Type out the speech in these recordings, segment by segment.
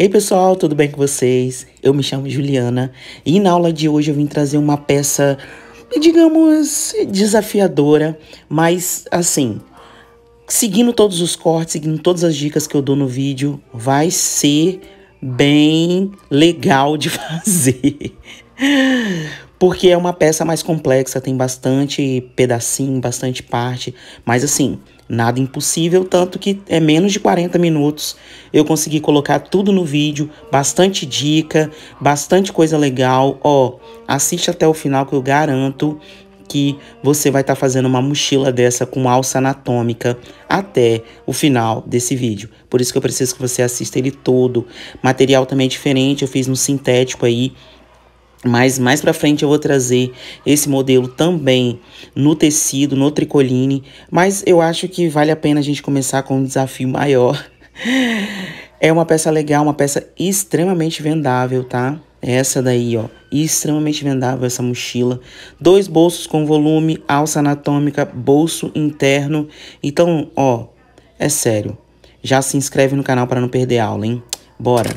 Ei pessoal, tudo bem com vocês? Eu me chamo Juliana e na aula de hoje eu vim trazer uma peça, digamos, desafiadora, mas assim, seguindo todos os cortes, seguindo todas as dicas que eu dou no vídeo, vai ser bem legal de fazer. Porque é uma peça mais complexa, tem bastante pedacinho, bastante parte, mas assim, Nada impossível, tanto que é menos de 40 minutos. Eu consegui colocar tudo no vídeo, bastante dica, bastante coisa legal. Ó, assiste até o final que eu garanto que você vai estar tá fazendo uma mochila dessa com alça anatômica até o final desse vídeo. Por isso que eu preciso que você assista ele todo. Material também é diferente, eu fiz no sintético aí, mas mais para frente eu vou trazer esse modelo também no tecido, no tricoline, mas eu acho que vale a pena a gente começar com um desafio maior. É uma peça legal, uma peça extremamente vendável, tá? Essa daí, ó, extremamente vendável essa mochila. Dois bolsos com volume, alça anatômica, bolso interno. Então, ó, é sério. Já se inscreve no canal para não perder aula, hein? Bora!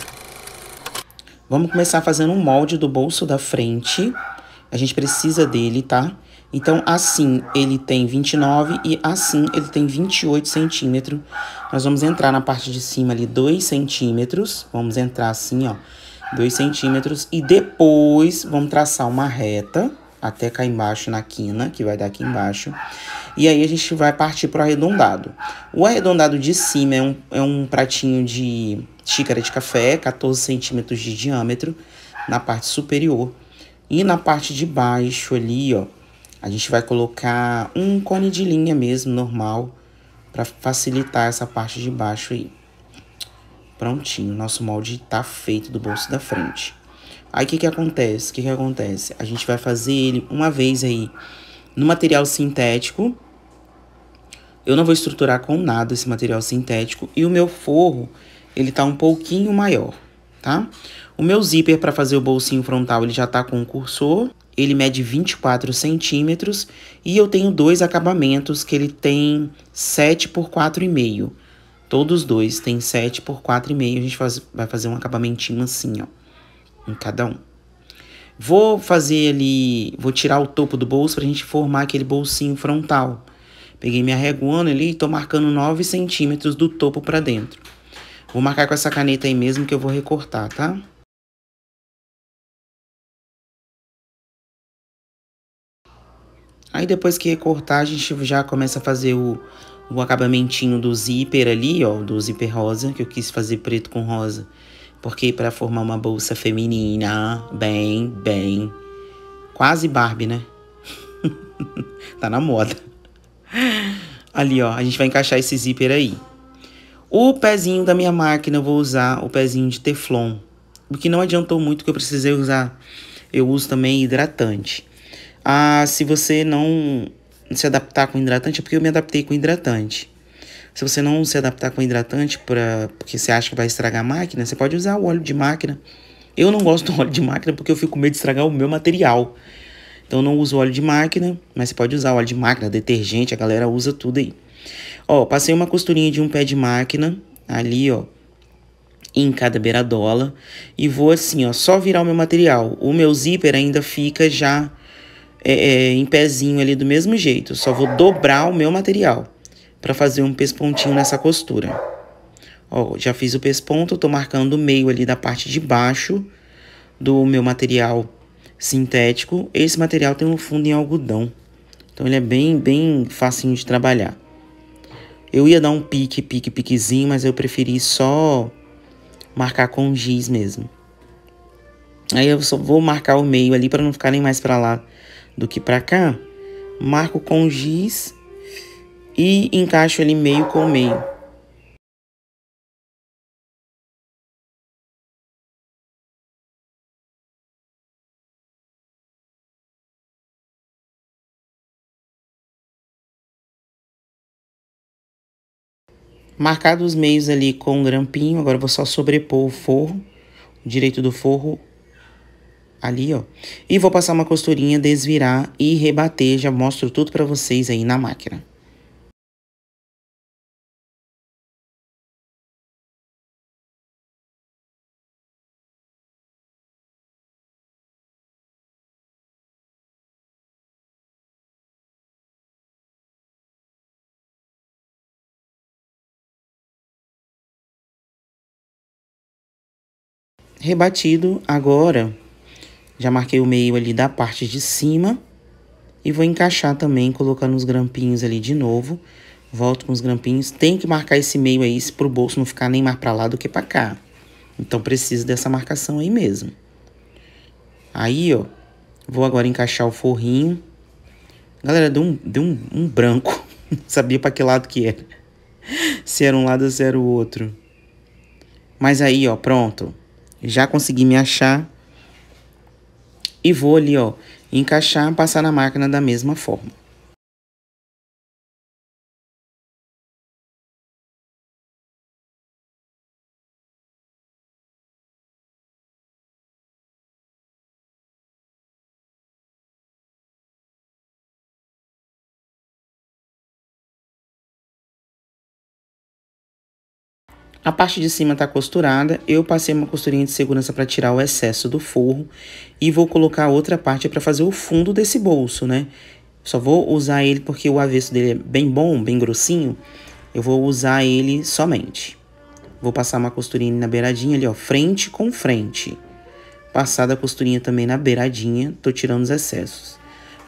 Vamos começar fazendo um molde do bolso da frente. A gente precisa dele, tá? Então, assim ele tem 29 e assim ele tem 28 centímetros. Nós vamos entrar na parte de cima ali 2 centímetros. Vamos entrar assim, ó, 2 centímetros. E depois, vamos traçar uma reta até cá embaixo na quina, que vai dar aqui embaixo. E aí, a gente vai partir pro arredondado. O arredondado de cima é um, é um pratinho de xícara de café, 14 centímetros de diâmetro na parte superior. E na parte de baixo ali, ó, a gente vai colocar um cone de linha mesmo, normal, para facilitar essa parte de baixo aí. Prontinho, nosso molde tá feito do bolso da frente. Aí o que que acontece? O que que acontece? A gente vai fazer ele uma vez aí no material sintético. Eu não vou estruturar com nada esse material sintético. E o meu forro, ele tá um pouquinho maior, tá? O meu zíper para fazer o bolsinho frontal, ele já tá com o cursor, ele mede 24 centímetros e eu tenho dois acabamentos que ele tem 7 por 4,5. Todos dois tem 7 por 4,5, a gente faz, vai fazer um acabamentinho assim, ó, em cada um. Vou fazer ali, vou tirar o topo do bolso pra gente formar aquele bolsinho frontal. Peguei minha reguana ali e tô marcando 9 centímetros do topo para dentro. Vou marcar com essa caneta aí mesmo que eu vou recortar, tá? Aí depois que recortar, a gente já começa a fazer o, o acabamentinho do zíper ali, ó, do zíper rosa, que eu quis fazer preto com rosa. Porque para formar uma bolsa feminina, bem, bem, quase Barbie, né? tá na moda. Ali, ó, a gente vai encaixar esse zíper aí. O pezinho da minha máquina eu vou usar o pezinho de Teflon. O que não adiantou muito que eu precisei usar. Eu uso também hidratante. Ah, se você não se adaptar com hidratante, é porque eu me adaptei com hidratante. Se você não se adaptar com hidratante pra, porque você acha que vai estragar a máquina, você pode usar o óleo de máquina. Eu não gosto do óleo de máquina porque eu fico com medo de estragar o meu material. Então eu não uso óleo de máquina, mas você pode usar óleo de máquina, detergente, a galera usa tudo aí. Ó, passei uma costurinha de um pé de máquina ali, ó, em cada beiradola e vou assim, ó, só virar o meu material. O meu zíper ainda fica já é, é, em pezinho ali do mesmo jeito, só vou dobrar o meu material para fazer um pespontinho nessa costura. Ó, já fiz o pesponto, tô marcando o meio ali da parte de baixo do meu material sintético. Esse material tem um fundo em algodão, então ele é bem, bem facinho de trabalhar. Eu ia dar um pique, pique, piquezinho, mas eu preferi só marcar com giz mesmo. Aí eu só vou marcar o meio ali para não ficar nem mais para lá do que para cá. Marco com giz e encaixo ali meio com meio. Marcado os meios ali com um grampinho, agora vou só sobrepor o forro, o direito do forro ali, ó. E vou passar uma costurinha, desvirar e rebater, já mostro tudo pra vocês aí na máquina. rebatido agora. Já marquei o meio ali da parte de cima. E vou encaixar também, colocando os grampinhos ali de novo. Volto com os grampinhos. Tem que marcar esse meio aí, se pro bolso não ficar nem mais para lá do que para cá. Então, preciso dessa marcação aí mesmo. Aí, ó, vou agora encaixar o forrinho. Galera, deu um, deu um, um branco. não sabia para que lado que era. se era um lado ou se era o outro. Mas aí, ó, pronto. Já consegui me achar. E vou ali, ó, encaixar, passar na máquina da mesma forma. A parte de cima está costurada, eu passei uma costurinha de segurança para tirar o excesso do forro e vou colocar outra parte para fazer o fundo desse bolso, né? Só vou usar ele porque o avesso dele é bem bom, bem grossinho, eu vou usar ele somente. Vou passar uma costurinha na beiradinha ali, ó, frente com frente. Passada a costurinha também na beiradinha, tô tirando os excessos.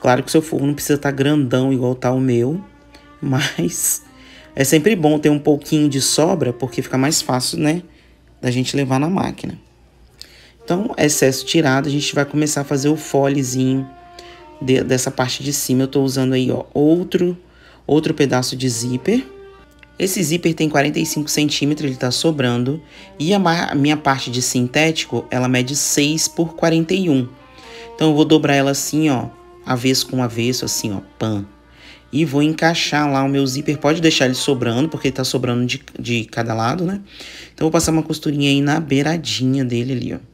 Claro que o seu forro não precisa estar tá grandão igual tá o meu, mas é sempre bom ter um pouquinho de sobra, porque fica mais fácil, né, da gente levar na máquina. Então, excesso tirado, a gente vai começar a fazer o folezinho de, dessa parte de cima. Eu estou usando aí, ó, outro, outro pedaço de zíper. Esse zíper tem 45 centímetros, ele está sobrando. E a minha parte de sintético, ela mede 6 por 41. Então, eu vou dobrar ela assim, ó, avesso com avesso, assim, ó, pan e vou encaixar lá o meu zíper. Pode deixar ele sobrando, porque ele tá sobrando de, de cada lado, né? Então, vou passar uma costurinha aí na beiradinha dele ali, ó.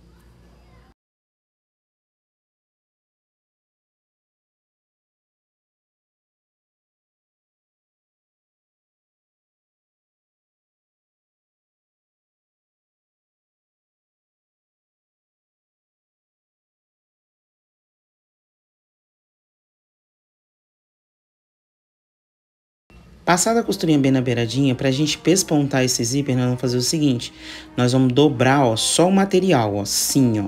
Passada a costurinha bem na beiradinha, para a gente pespontar esse zíper, nós vamos fazer o seguinte. Nós vamos dobrar, ó, só o material, ó, assim, ó.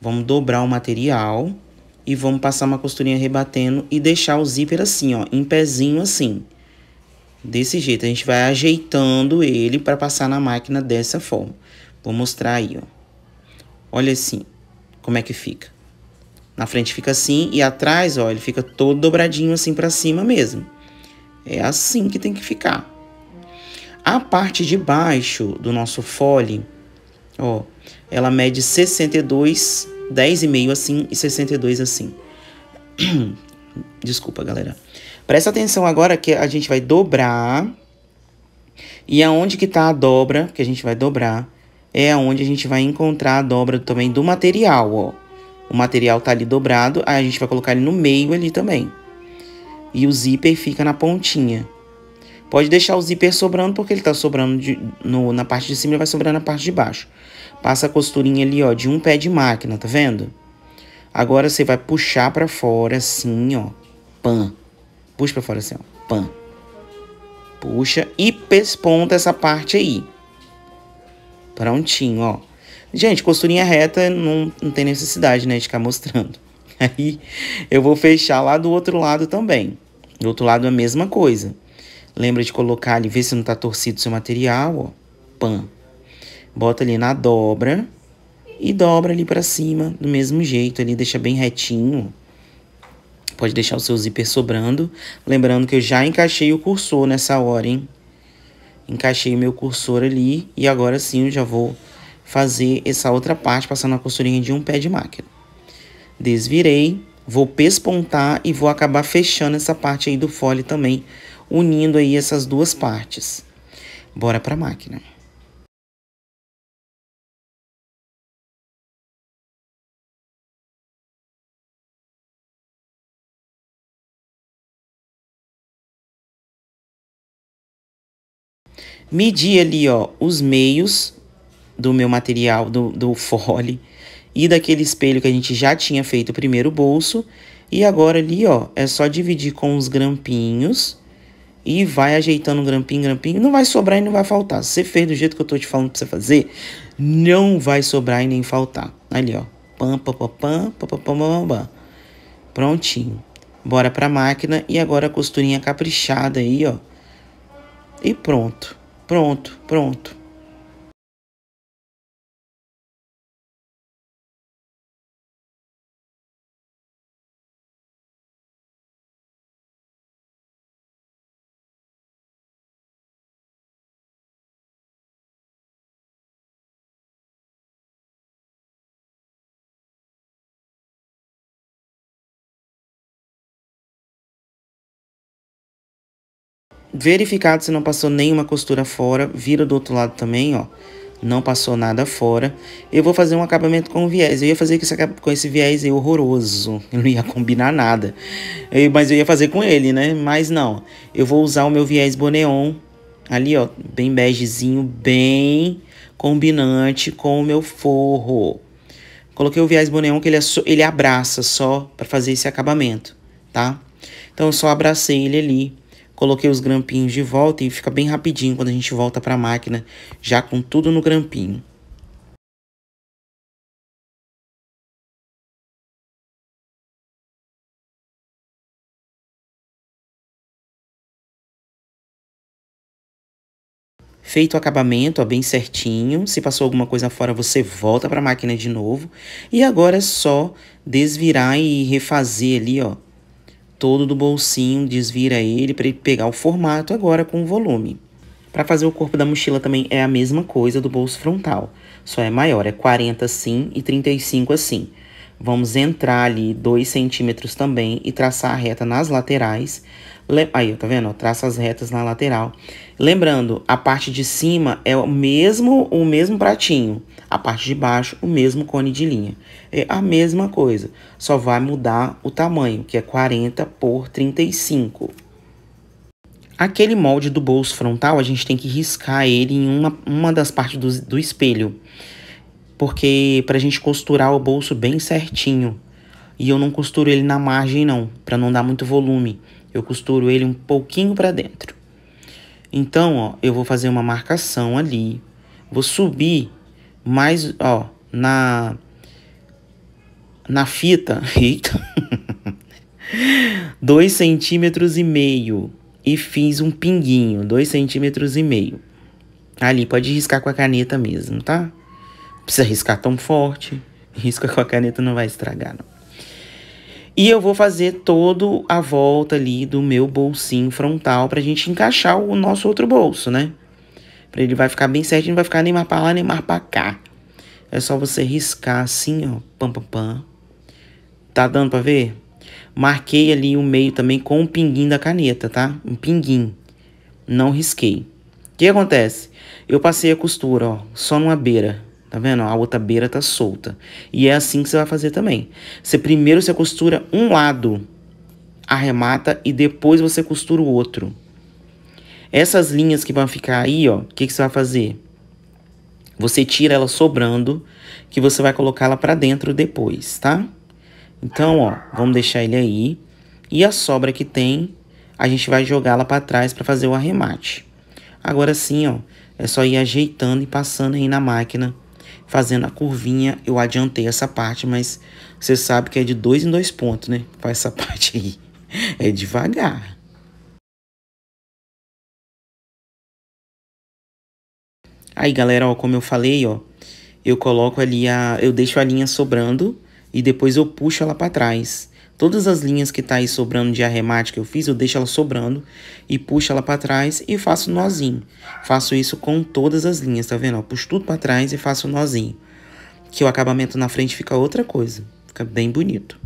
Vamos dobrar o material e vamos passar uma costurinha rebatendo e deixar o zíper assim, ó, em pezinho assim. Desse jeito, a gente vai ajeitando ele para passar na máquina dessa forma. Vou mostrar aí, ó. Olha assim, como é que fica. Na frente fica assim e atrás, ó, ele fica todo dobradinho assim para cima mesmo. É assim que tem que ficar. A parte de baixo do nosso fole, ó, ela mede 62, 10,5 assim e 62 assim. Desculpa, galera. Presta atenção agora que a gente vai dobrar. E aonde que tá a dobra que a gente vai dobrar é aonde a gente vai encontrar a dobra também do material, ó. O material tá ali dobrado, aí a gente vai colocar ele no meio ali também e o zíper fica na pontinha. Pode deixar o zíper sobrando porque ele tá sobrando de, no, na parte de cima e vai sobrando na parte de baixo. Passa a costurinha ali, ó, de um pé de máquina, tá vendo? Agora você vai puxar para fora assim, ó. Pã. Puxa para fora assim, ó. Pã. Puxa e pesponta essa parte aí. Prontinho, ó. Gente, costurinha reta não, não tem necessidade, né, de ficar mostrando. aí eu vou fechar lá do outro lado também. Do outro lado a mesma coisa. Lembra de colocar ali, ver se não tá torcido o seu material, ó. Pan. Bota ali na dobra e dobra ali para cima do mesmo jeito, ali deixa bem retinho. Pode deixar o seu zíper sobrando. Lembrando que eu já encaixei o cursor nessa hora, hein? Encaixei o meu cursor ali e agora sim eu já vou fazer essa outra parte passando a costurinha de um pé de máquina desvirei, vou pespontar e vou acabar fechando essa parte aí do fole também, unindo aí essas duas partes. Bora para máquina. Medi ali, ó, os meios do meu material, do, do fole, e daquele espelho que a gente já tinha feito o primeiro bolso. E agora ali, ó, é só dividir com os grampinhos e vai ajeitando grampinho, grampinho. Não vai sobrar e não vai faltar. Se você fez do jeito que eu tô te falando pra você fazer, não vai sobrar e nem faltar. Ali, ó. Pam, pam, pam, pam, pam, pam, pam, pam. Prontinho. Bora pra máquina e agora a costurinha caprichada aí, ó. E pronto, pronto, pronto. verificado se não passou nenhuma costura fora, vira do outro lado também, ó. Não passou nada fora. Eu vou fazer um acabamento com viés. Eu ia fazer com esse, com esse viés aí horroroso. Eu não ia combinar nada. Eu, mas eu ia fazer com ele, né? Mas não. Eu vou usar o meu viés Boneon. Ali, ó. Bem begezinho. Bem combinante com o meu forro. Coloquei o viés Boneon que ele, é ele abraça só para fazer esse acabamento, tá? Então, eu só abracei ele ali Coloquei os grampinhos de volta e fica bem rapidinho quando a gente volta para a máquina, já com tudo no grampinho. Feito o acabamento, ó, bem certinho. Se passou alguma coisa fora, você volta para a máquina de novo. E agora é só desvirar e refazer ali, ó, todo do bolsinho, desvira ele para ele pegar o formato agora com o volume. Para fazer o corpo da mochila também é a mesma coisa do bolso frontal, só é maior, é 40 assim e 35 assim. Vamos entrar ali 2 centímetros também e traçar a reta nas laterais. Aí, tá vendo? Traça as retas na lateral. Lembrando, a parte de cima é o mesmo, o mesmo pratinho. A parte de baixo, o mesmo cone de linha é a mesma coisa, só vai mudar o tamanho, que é 40 por 35. Aquele molde do bolso frontal, a gente tem que riscar ele em uma, uma das partes do, do espelho, porque para a gente costurar o bolso bem certinho. E eu não costuro ele na margem não, para não dar muito volume. Eu costuro ele um pouquinho para dentro. Então, ó, eu vou fazer uma marcação ali, vou subir mais, ó, na na fita, eita, 2 centímetros e meio e fiz um pinguinho, 2 centímetros e meio. Ali, pode riscar com a caneta mesmo, tá? Não precisa riscar tão forte, risca com a caneta não vai estragar, não. E eu vou fazer toda a volta ali do meu bolsinho frontal pra gente encaixar o nosso outro bolso, né? Pra ele vai ficar bem certinho, não vai ficar nem mais pra lá, nem mais pra cá. É só você riscar assim, ó, pam, pam, pam. Tá dando pra ver? Marquei ali o meio também com um pinguim da caneta, tá? Um pinguim. Não risquei. O que acontece? Eu passei a costura, ó, só numa beira. Tá vendo? A outra beira tá solta. E é assim que você vai fazer também. Você primeiro você costura um lado, arremata e depois você costura o outro. Essas linhas que vão ficar aí, ó, o que, que você vai fazer? Você tira ela sobrando, que você vai colocá-la para dentro depois, tá? Então, ó, vamos deixar ele aí. E a sobra que tem, a gente vai jogá-la para trás para fazer o arremate. Agora sim, ó, é só ir ajeitando e passando aí na máquina, fazendo a curvinha. Eu adiantei essa parte, mas você sabe que é de dois em dois pontos, né? Faz essa parte aí. É devagar. Aí, galera, ó, como eu falei, ó, eu coloco ali a... Eu deixo a linha sobrando e depois eu puxo ela para trás. Todas as linhas que tá aí sobrando de arremate que eu fiz, eu deixo ela sobrando e puxo ela para trás e faço nozinho. Faço isso com todas as linhas, tá vendo? Eu puxo tudo para trás e faço nozinho. Que o acabamento na frente fica outra coisa, fica bem bonito.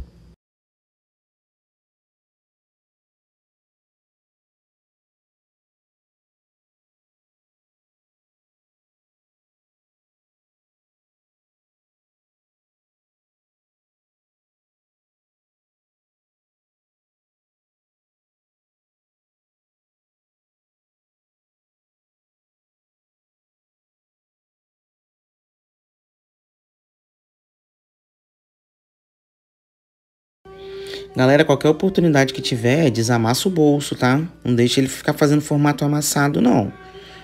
Galera, qualquer oportunidade que tiver, desamassa o bolso, tá? Não deixa ele ficar fazendo formato amassado, não.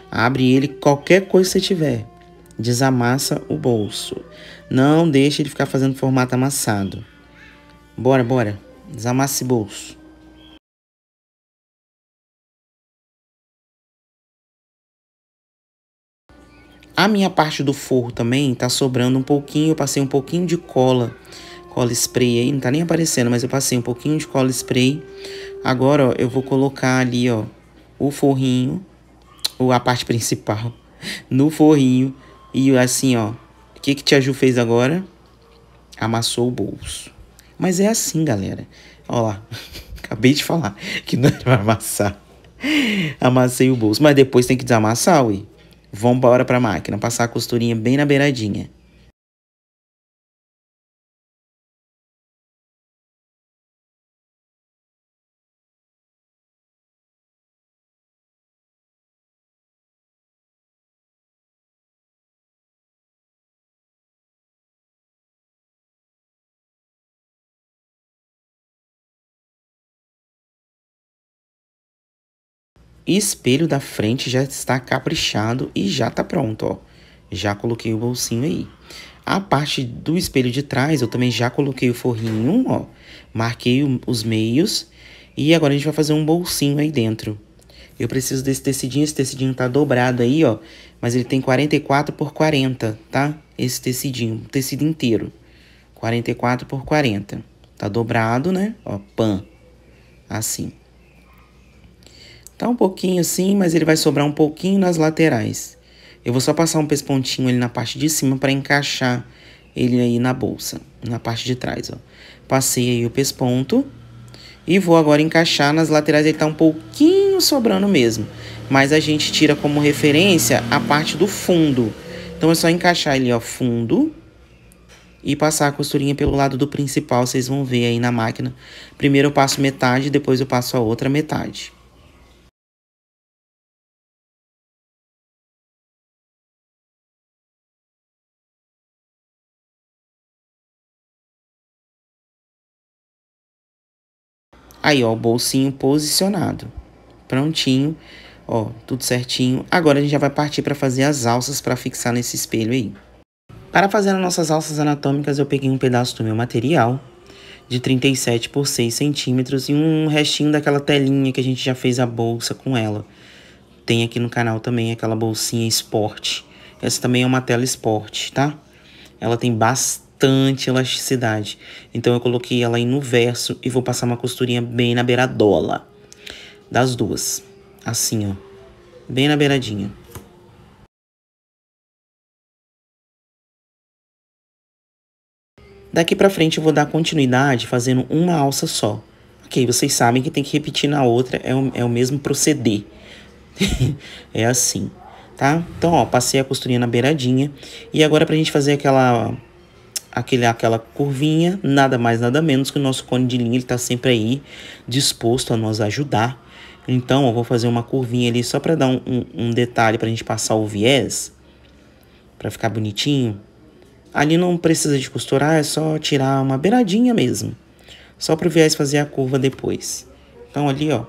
Abre ele qualquer coisa que você tiver. Desamassa o bolso. Não deixa ele ficar fazendo formato amassado. Bora, bora. Desamassa esse bolso. A minha parte do forro também tá sobrando um pouquinho, eu passei um pouquinho de cola cola spray aí, não tá nem aparecendo, mas eu passei um pouquinho de cola spray. Agora, ó, eu vou colocar ali, ó, o forrinho, ou a parte principal, no forrinho. E assim, ó, o que que Tia Ju fez agora? Amassou o bolso. Mas é assim, galera. Ó lá, acabei de falar que não era amassar. Amassei o bolso, mas depois tem que desamassar, ui. Vamos embora pra máquina, passar a costurinha bem na beiradinha. espelho da frente já está caprichado e já tá pronto, ó. Já coloquei o bolsinho aí. A parte do espelho de trás, eu também já coloquei o forrinho, ó. Marquei os meios. E agora a gente vai fazer um bolsinho aí dentro. Eu preciso desse tecidinho, esse tecidinho tá dobrado aí, ó. Mas ele tem 44 por 40, tá? Esse tecidinho, tecido inteiro. 44 por 40. Tá dobrado, né? Ó, pan. Assim. Tá um pouquinho sim, mas ele vai sobrar um pouquinho nas laterais. Eu vou só passar um pespontinho ali na parte de cima para encaixar ele aí na bolsa, na parte de trás, ó. Passei aí o pesponto e vou agora encaixar nas laterais, ele tá um pouquinho sobrando mesmo. Mas a gente tira como referência a parte do fundo. Então é só encaixar ele, ó, fundo e passar a costurinha pelo lado do principal, vocês vão ver aí na máquina. Primeiro eu passo metade, depois eu passo a outra metade. Aí, ó, o bolsinho posicionado. Prontinho. Ó, tudo certinho. Agora a gente já vai partir para fazer as alças para fixar nesse espelho aí. Para fazer as nossas alças anatômicas, eu peguei um pedaço do meu material de 37 por 6 centímetros e um restinho daquela telinha que a gente já fez a bolsa com ela. Tem aqui no canal também aquela bolsinha esporte. Essa também é uma tela esporte, tá? Ela tem bastante bastante elasticidade. Então eu coloquei ela aí no verso e vou passar uma costurinha bem na beiradola. Das duas. Assim, ó. Bem na beiradinha. Daqui pra frente eu vou dar continuidade fazendo uma alça só. Ok, vocês sabem que tem que repetir na outra, é o, é o mesmo proceder. é assim, tá? Então, ó, passei a costurinha na beiradinha. E agora pra gente fazer aquela aquele, aquela curvinha, nada mais, nada menos que o nosso cone de linha está sempre aí disposto a nos ajudar. Então, eu vou fazer uma curvinha ali só para dar um, um, um detalhe para a gente passar o viés, para ficar bonitinho. Ali não precisa de costurar, ah, é só tirar uma beiradinha mesmo, só para o viés fazer a curva depois. Então, ali, ó,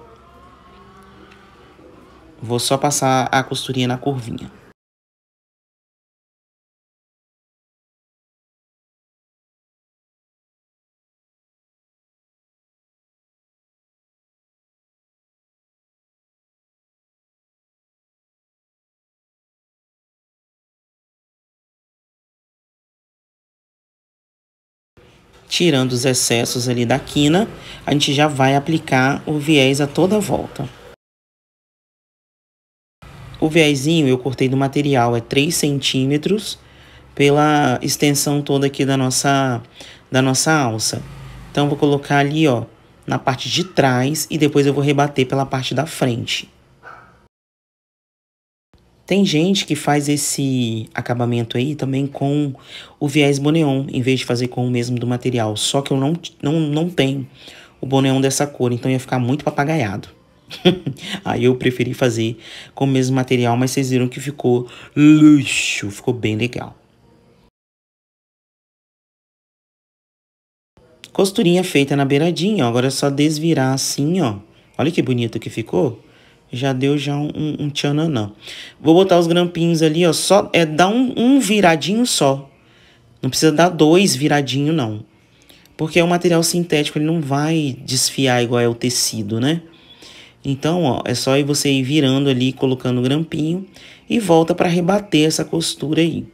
vou só passar a costurinha na curvinha. tirando os excessos ali da quina, a gente já vai aplicar o viés a toda a volta. O viezinho eu cortei do material é 3 centímetros pela extensão toda aqui da nossa, da nossa alça. Então, vou colocar ali, ó, na parte de trás e depois eu vou rebater pela parte da frente. Tem gente que faz esse acabamento aí também com o viés boneon, em vez de fazer com o mesmo do material. Só que eu não, não, não tenho o boneon dessa cor, então ia ficar muito papagaiado. aí eu preferi fazer com o mesmo material, mas vocês viram que ficou luxo, ficou bem legal. Costurinha feita na beiradinha, ó. agora é só desvirar assim, ó. Olha que bonito que ficou. Já deu já um, um, um tchananã. Vou botar os grampinhos ali, ó. Só, é, dá um, um viradinho só. Não precisa dar dois viradinho, não. Porque é um material sintético, ele não vai desfiar igual é o tecido, né? Então, ó, é só você ir virando ali, colocando o grampinho. E volta para rebater essa costura aí.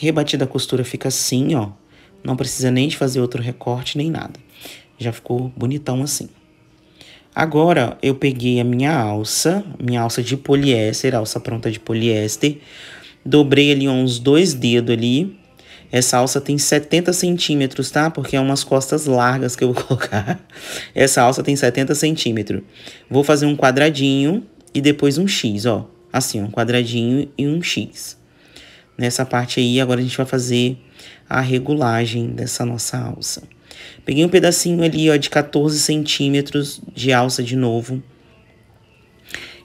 Rebatida a costura fica assim, ó. Não precisa nem de fazer outro recorte nem nada. Já ficou bonitão assim. Agora, eu peguei a minha alça, minha alça de poliéster, alça pronta de poliéster. Dobrei ali uns dois dedos ali. Essa alça tem 70 centímetros, tá? Porque é umas costas largas que eu vou colocar. Essa alça tem 70 centímetros. Vou fazer um quadradinho e depois um X, ó. Assim, um quadradinho e um X. Nessa parte aí, agora a gente vai fazer a regulagem dessa nossa alça. Peguei um pedacinho ali, ó, de 14 centímetros de alça de novo.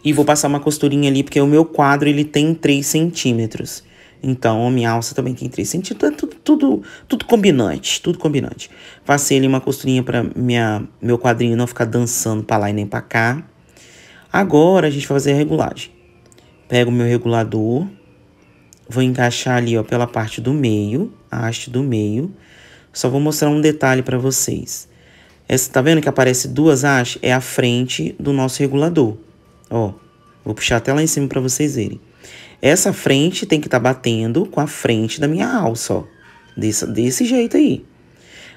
E vou passar uma costurinha ali, porque o meu quadro, ele tem 3 centímetros. Então, a minha alça também tem 3 centímetros. É tudo, tudo, tudo combinante, tudo combinante. Passei ali uma costurinha pra minha, meu quadrinho não ficar dançando pra lá e nem pra cá. Agora, a gente vai fazer a regulagem. Pego o meu regulador Vou encaixar ali, ó, pela parte do meio, a haste do meio. Só vou mostrar um detalhe para vocês. Essa, tá vendo que aparece duas hastes? É a frente do nosso regulador. Ó, vou puxar até lá em cima para vocês verem. Essa frente tem que estar tá batendo com a frente da minha alça, ó. Desse, desse jeito aí.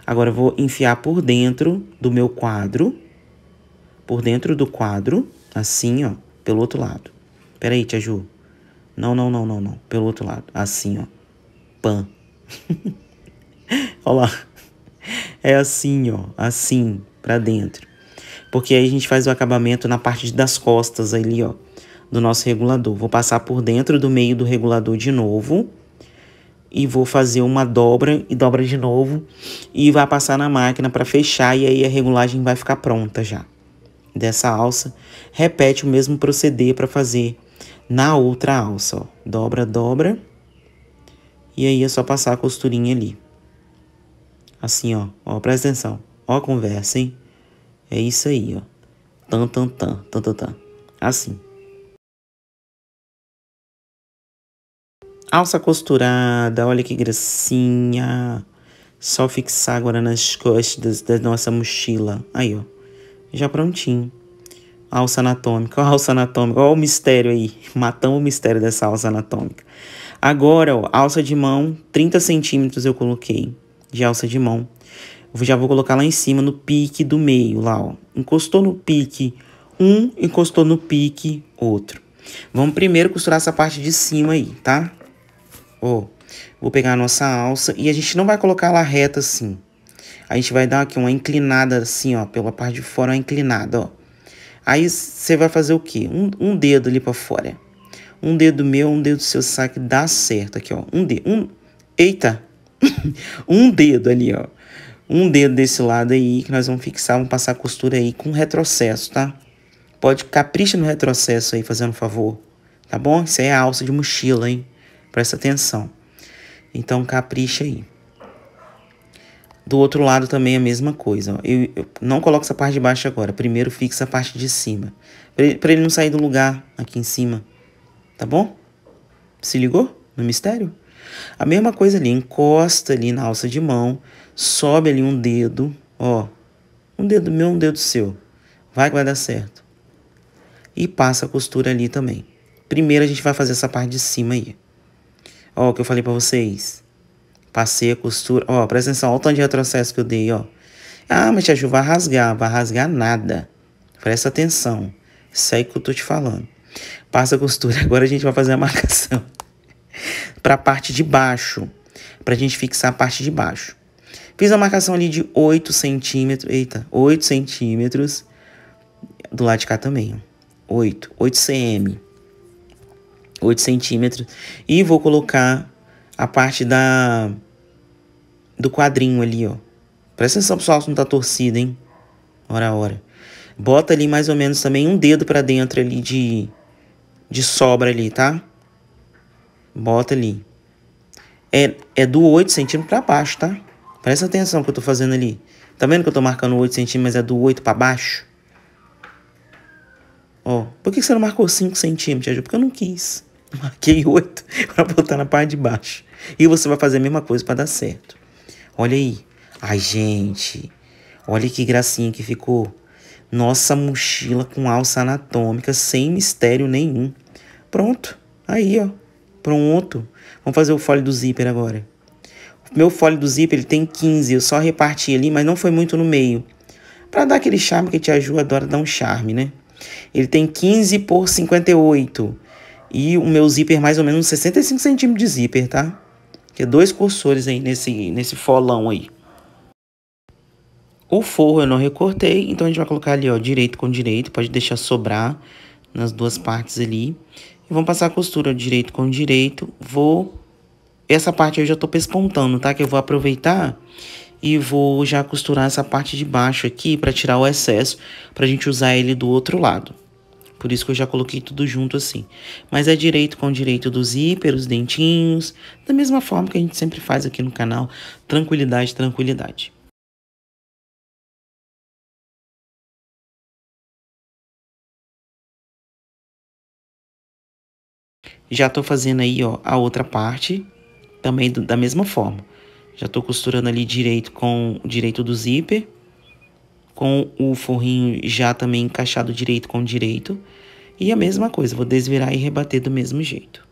Agora, eu vou enfiar por dentro do meu quadro. Por dentro do quadro, assim, ó, pelo outro lado. Pera aí, Tia Ju. Não, não, não, não, não. Pelo outro lado. Assim, ó. Pan. Olha lá. É assim, ó. Assim, pra dentro. Porque aí a gente faz o acabamento na parte das costas ali, ó. Do nosso regulador. Vou passar por dentro do meio do regulador de novo. E vou fazer uma dobra e dobra de novo. E vai passar na máquina para fechar. E aí a regulagem vai ficar pronta já. Dessa alça. Repete o mesmo proceder para fazer na outra alça, ó. Dobra, dobra. E aí é só passar a costurinha ali. Assim, ó. Ó, presta atenção. Ó a conversa, hein? É isso aí, ó. Tan, tan, tan, tan, tan, tan. Assim. Alça costurada, olha que gracinha. Só fixar agora nas costas da nossa mochila. Aí, ó. Já prontinho alça anatômica, olha a alça anatômica, olha o mistério aí, matamos o mistério dessa alça anatômica. Agora, ó, alça de mão, 30 centímetros eu coloquei de alça de mão. Eu já vou colocar lá em cima, no pique do meio, lá, ó. Encostou no pique um, encostou no pique outro. Vamos primeiro costurar essa parte de cima aí, tá? Ó, vou pegar a nossa alça e a gente não vai colocar ela reta assim. A gente vai dar aqui uma inclinada assim, ó, pela parte de fora, uma inclinada, ó. Aí você vai fazer o quê? Um, um dedo ali para fora. Um dedo meu, um dedo seu sai que dá certo aqui, ó. Um dedo, um Eita. um dedo ali, ó. Um dedo desse lado aí que nós vamos fixar, vamos passar a costura aí com retrocesso, tá? Pode capricha no retrocesso aí, fazendo um favor. Tá bom? Isso aí é alça de mochila, hein? Presta atenção. Então capricha aí. Do outro lado também a mesma coisa. Eu, eu, não coloco essa parte de baixo agora. Primeiro fixa a parte de cima. Pra ele, ele não sair do lugar aqui em cima. Tá bom? Se ligou no mistério? A mesma coisa ali. Encosta ali na alça de mão. Sobe ali um dedo. Ó. Um dedo meu, um dedo seu. Vai que vai dar certo. E passa a costura ali também. Primeiro a gente vai fazer essa parte de cima aí. Ó, o que eu falei pra vocês. Passei a costura. Ó, presta atenção, olha o tanto de retrocesso que eu dei, ó. Ah, mas Tia Ju, vai rasgar. Vai rasgar nada. Presta atenção. Isso aí que eu tô te falando. Passa a costura. Agora a gente vai fazer a marcação. pra parte de baixo. Pra gente fixar a parte de baixo. Fiz a marcação ali de 8 centímetros. Eita, 8 centímetros. Do lado de cá também, ó. 8. 8 cm. 8 centímetros. E vou colocar a parte da do quadrinho ali, ó. Presta atenção, pessoal, se não tá torcido, hein? Ora, ora. Bota ali mais ou menos também um dedo pra dentro ali de, de sobra ali, tá? Bota ali. É, é do 8 centímetros pra baixo, tá? Presta atenção que eu tô fazendo ali. Tá vendo que eu tô marcando 8 centímetros, mas é do 8 pra baixo? Ó, por que você não marcou 5 centímetros, Porque eu não quis. Marquei 8 pra botar na parte de baixo. E você vai fazer a mesma coisa pra dar certo. Olha aí. Ai, gente. Olha que gracinha que ficou. Nossa mochila com alça anatômica, sem mistério nenhum. Pronto. Aí, ó. Pronto. Vamos fazer o fole do zíper agora. meu fole do zíper, ele tem 15. Eu só reparti ali, mas não foi muito no meio. Pra dar aquele charme que a tia Ju adora dar um charme, né? Ele tem 15 por 58. E o meu zíper mais ou menos 65 centímetros de zíper, tá? Tem dois cursores aí nesse, nesse folão aí. O forro eu não recortei, então a gente vai colocar ali, ó, direito com direito, pode deixar sobrar nas duas partes ali. E vamos passar a costura direito com direito, vou... Essa parte eu já tô pespontando, tá? Que eu vou aproveitar e vou já costurar essa parte de baixo aqui para tirar o excesso, pra gente usar ele do outro lado. Por isso que eu já coloquei tudo junto assim. Mas é direito com direito do zíper, os dentinhos, da mesma forma que a gente sempre faz aqui no canal. Tranquilidade, tranquilidade. Já tô fazendo aí, ó, a outra parte também do, da mesma forma. Já tô costurando ali direito com direito do zíper com o forrinho já também encaixado direito com direito. E a mesma coisa, vou desvirar e rebater do mesmo jeito.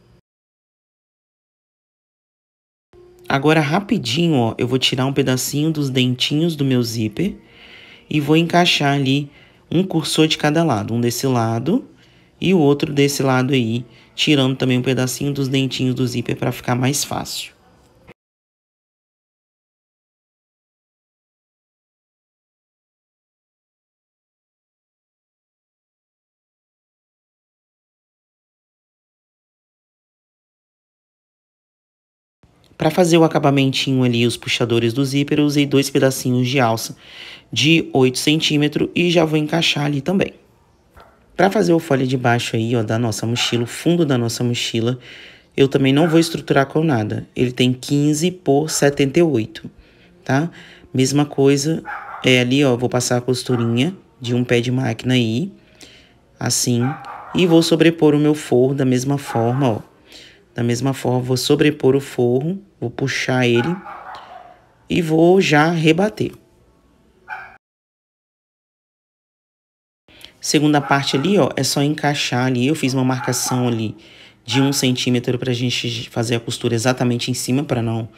Agora rapidinho, ó, eu vou tirar um pedacinho dos dentinhos do meu zíper e vou encaixar ali um cursor de cada lado, um desse lado e o outro desse lado aí, tirando também um pedacinho dos dentinhos do zíper para ficar mais fácil. Para fazer o acabamentinho ali, os puxadores do zíper, eu usei dois pedacinhos de alça de 8 centímetros e já vou encaixar ali também. Para fazer o folha de baixo aí, ó, da nossa mochila, o fundo da nossa mochila, eu também não vou estruturar com nada. Ele tem 15 por 78, tá? Mesma coisa, é ali, ó, vou passar a costurinha de um pé de máquina aí, assim, e vou sobrepor o meu forro da mesma forma, ó. Da mesma forma, vou sobrepor o forro, vou puxar ele e vou já rebater. Segunda parte ali, ó, é só encaixar ali. Eu fiz uma marcação ali de um centímetro para a gente fazer a costura exatamente em cima para não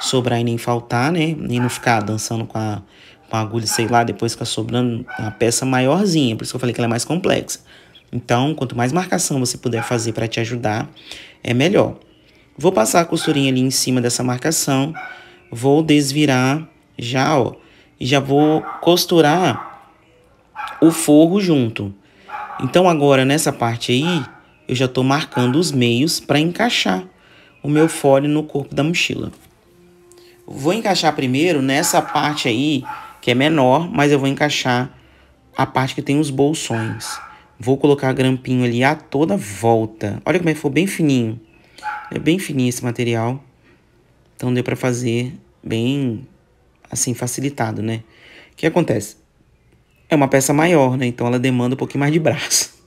sobrar e nem faltar, né? E não ficar dançando com a, com a agulha, sei lá, depois ficar sobrando uma peça maiorzinha. Por isso que eu falei que ela é mais complexa. Então, quanto mais marcação você puder fazer para te ajudar, é melhor. Vou passar a costurinha ali em cima dessa marcação, vou desvirar já, ó, e já vou costurar o forro junto. Então agora nessa parte aí, eu já tô marcando os meios para encaixar o meu fole no corpo da mochila. Vou encaixar primeiro nessa parte aí, que é menor, mas eu vou encaixar a parte que tem os bolsões. Vou colocar grampinho ali a toda volta. Olha como é que ficou bem fininho. É bem fininho esse material. Então deu pra fazer bem, assim, facilitado, né? O que acontece? É uma peça maior, né? Então ela demanda um pouquinho mais de braço.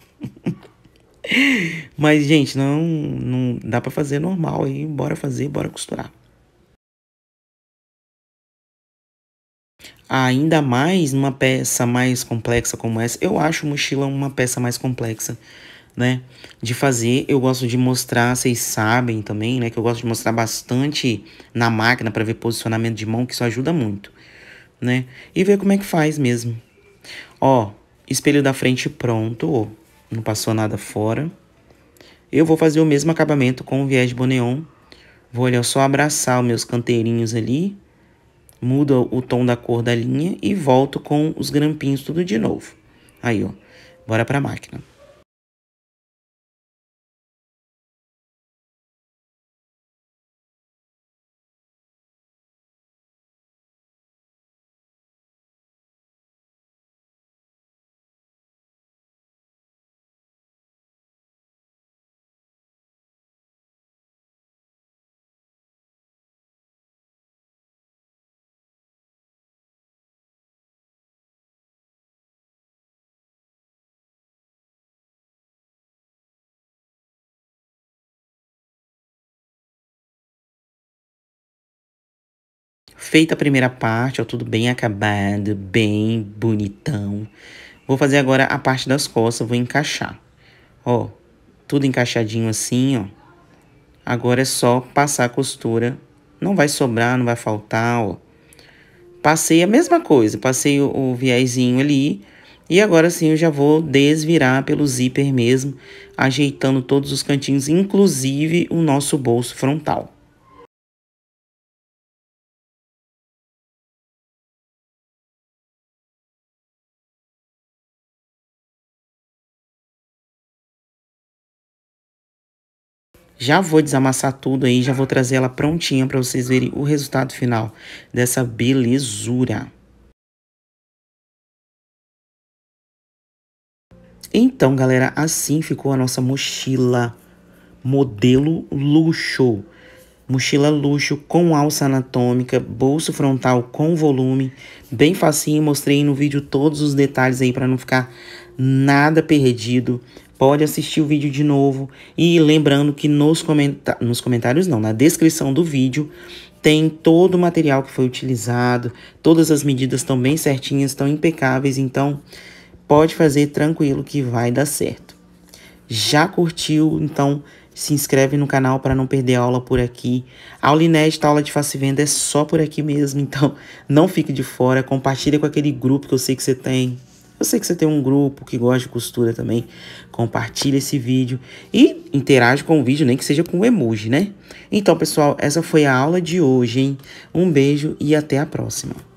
Mas, gente, não, não dá pra fazer normal aí. Bora fazer, bora costurar. ainda mais numa peça mais complexa como essa. Eu acho mochila uma peça mais complexa, né? De fazer, eu gosto de mostrar, vocês sabem também, né? Que eu gosto de mostrar bastante na máquina para ver posicionamento de mão, que isso ajuda muito, né? E ver como é que faz mesmo. Ó, espelho da frente pronto, não passou nada fora. Eu vou fazer o mesmo acabamento com o viés de boneon. Vou olha, só abraçar os meus canteirinhos ali mudo o tom da cor da linha e volto com os grampinhos tudo de novo. Aí, ó, bora para máquina. Feita a primeira parte, ó, tudo bem acabado, bem bonitão. Vou fazer agora a parte das costas, vou encaixar. Ó, tudo encaixadinho assim, ó. Agora é só passar a costura. Não vai sobrar, não vai faltar, ó. Passei a mesma coisa, passei o, o viésinho ali. E agora sim eu já vou desvirar pelo zíper mesmo, ajeitando todos os cantinhos, inclusive o nosso bolso frontal. Já vou desamassar tudo aí, já vou trazer ela prontinha para vocês verem o resultado final dessa belezura. Então, galera, assim ficou a nossa mochila modelo luxo. Mochila luxo com alça anatômica, bolso frontal com volume, bem facinho. Mostrei no vídeo todos os detalhes aí para não ficar nada perdido pode assistir o vídeo de novo. E lembrando que nos, nos comentários, não, na descrição do vídeo, tem todo o material que foi utilizado, todas as medidas estão bem certinhas, estão impecáveis, então pode fazer tranquilo que vai dar certo. Já curtiu? Então se inscreve no canal para não perder aula por aqui. A aula inédita, a aula de face venda é só por aqui mesmo, então não fique de fora, compartilha com aquele grupo que eu sei que você tem. Eu sei que você tem um grupo que gosta de costura também. Compartilha esse vídeo e interage com o vídeo, nem que seja com emoji, né? Então, pessoal, essa foi a aula de hoje, hein? Um beijo e até a próxima.